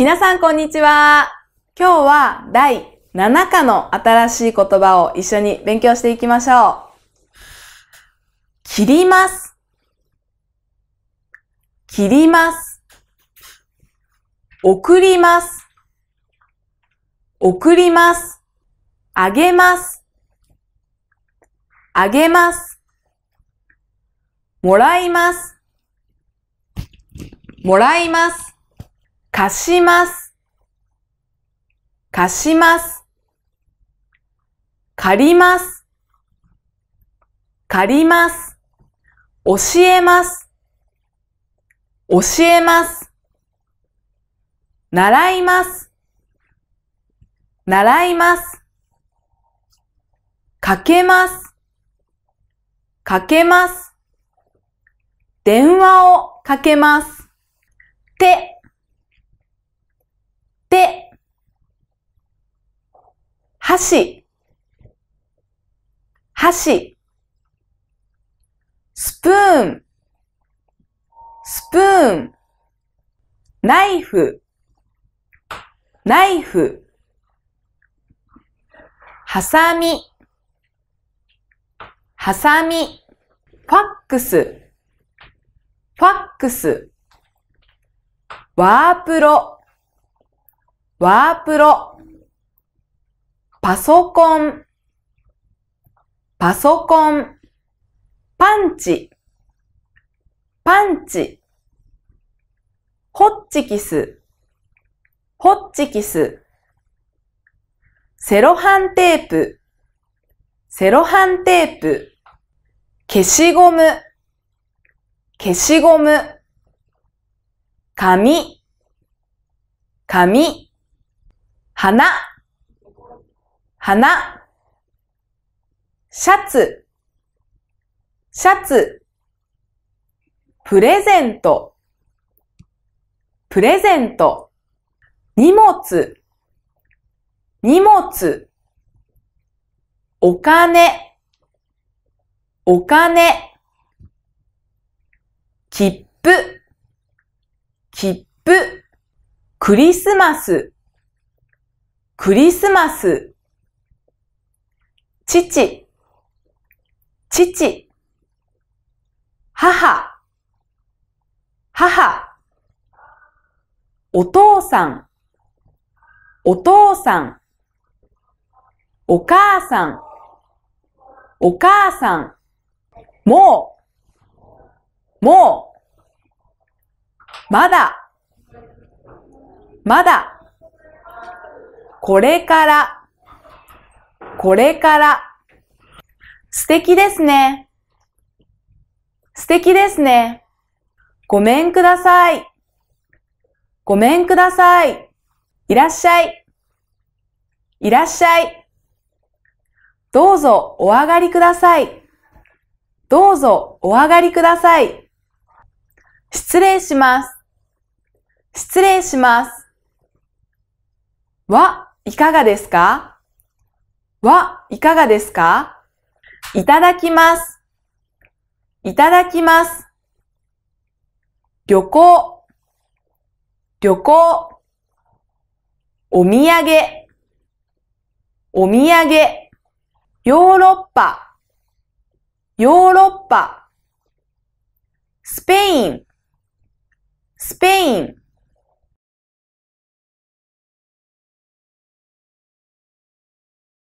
皆さんこんにちは。今日は第7課の新しい言葉を一緒に勉強していきましょう。切ります。切ります。送ります。送ります。あげます。あげます。もらいます。もらいます。貸します。貸します。借ります。借ります。教えます。教えます。習います。習います。かけます。かけます。電話をかけます。手箸、箸。スプーン、スプーン。ナイフ、ナイフ。ハサミ、ハサミ。ファックス、ファックス。ワープロ、ワープロ。パソコン、パソコン。パンチ、パンチ。ホッチキス、ホッチキス。セロハンテープ、セロハンテープ。消しゴム、消しゴム。紙、紙。花。花、シャツ、シャツ、プレゼント、プレゼント、荷物、荷物、お金、お金、切符、切符、クリスマス、クリスマス、父、父、母、母、お父さん、お父さん、お母さん、お母さん、もう、もう、まだ、まだ、これから、これから。素敵ですね。素敵ですね。ごめんください。ごめんください。いらっしゃい。いらっしゃい。どうぞお上がりください。どうぞお上がりください。失礼します。失礼します。は、いかがですかはいかがですかいただきます。いただきます。旅行、旅行。お土産、お土産。ヨーロッパ、ヨーロッパ。スペイン、スペイン。